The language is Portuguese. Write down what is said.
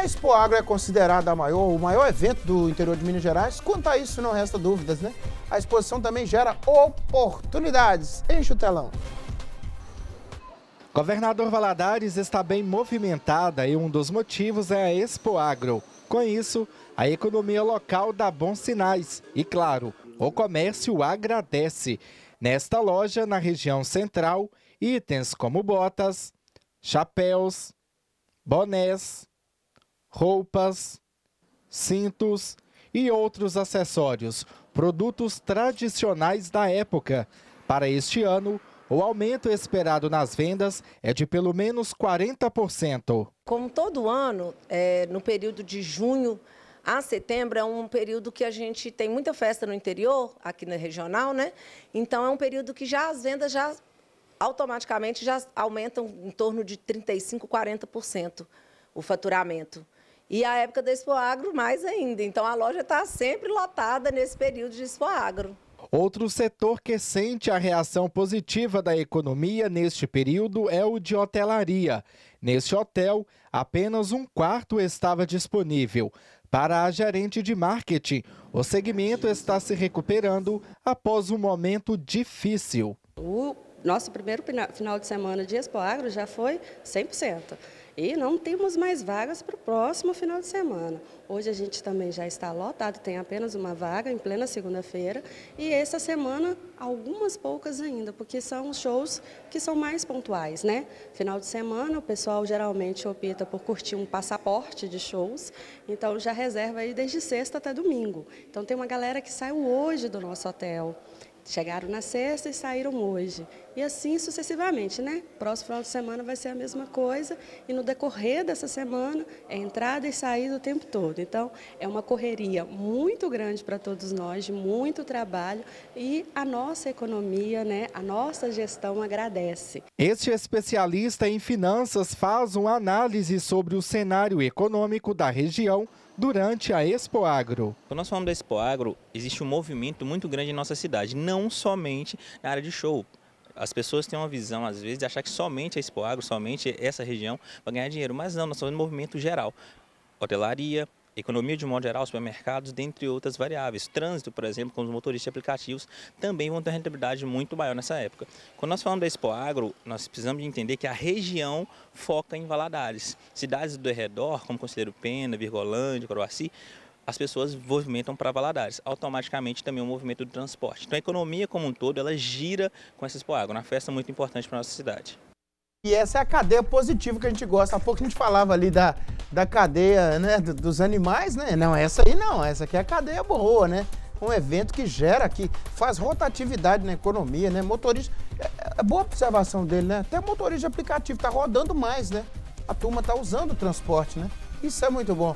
a Expo Agro é considerada maior, o maior evento do interior de Minas Gerais, quanto a isso não resta dúvidas, né? A exposição também gera oportunidades. Enche o telão. Governador Valadares está bem movimentada e um dos motivos é a Expo Agro. Com isso, a economia local dá bons sinais e, claro, o comércio agradece. Nesta loja, na região central, itens como botas, chapéus, bonés, roupas, cintos e outros acessórios, produtos tradicionais da época. Para este ano, o aumento esperado nas vendas é de pelo menos 40%. Como todo ano, é, no período de junho a setembro é um período que a gente tem muita festa no interior, aqui na regional, né? Então é um período que já as vendas já automaticamente já aumentam em torno de 35, 40% o faturamento. E a época da Expo Agro mais ainda. Então a loja está sempre lotada nesse período de Expo Agro. Outro setor que sente a reação positiva da economia neste período é o de hotelaria. Neste hotel, apenas um quarto estava disponível. Para a gerente de marketing, o segmento está se recuperando após um momento difícil. O nosso primeiro final de semana de Expo Agro já foi 100%. E não temos mais vagas para o próximo final de semana. Hoje a gente também já está lotado, tem apenas uma vaga em plena segunda-feira. E essa semana, algumas poucas ainda, porque são shows que são mais pontuais, né? Final de semana, o pessoal geralmente opta por curtir um passaporte de shows. Então já reserva aí desde sexta até domingo. Então tem uma galera que saiu hoje do nosso hotel. Chegaram na sexta e saíram hoje. E assim sucessivamente, né? Próximo final de semana vai ser a mesma coisa e no decorrer dessa semana é entrada e saída o tempo todo. Então, é uma correria muito grande para todos nós, de muito trabalho e a nossa economia, né, a nossa gestão agradece. Este especialista em finanças faz uma análise sobre o cenário econômico da região durante a Expo Agro. Quando nós falamos da Expo Agro, existe um movimento muito grande em nossa cidade, não somente na área de show. As pessoas têm uma visão, às vezes, de achar que somente a Expo Agro, somente essa região vai ganhar dinheiro, mas não, nós estamos no movimento geral. Hotelaria, Economia de modo geral, supermercados, dentre outras variáveis. Trânsito, por exemplo, com os motoristas de aplicativos, também vão ter rentabilidade muito maior nessa época. Quando nós falamos da Expo Agro, nós precisamos entender que a região foca em Valadares. Cidades do redor, como Conselheiro Pena, Virgolândia, Coroaci, as pessoas movimentam para Valadares, automaticamente também o movimento do transporte. Então a economia como um todo, ela gira com essa Expo Agro, uma festa muito importante para a nossa cidade. E essa é a cadeia positiva que a gente gosta. Há pouco a gente falava ali da, da cadeia né, dos animais, né? Não, essa aí não, essa aqui é a cadeia boa, né? Um evento que gera, que faz rotatividade na economia, né? Motorista. É, é boa observação dele, né? Até motorista de aplicativo está rodando mais, né? A turma está usando o transporte, né? Isso é muito bom.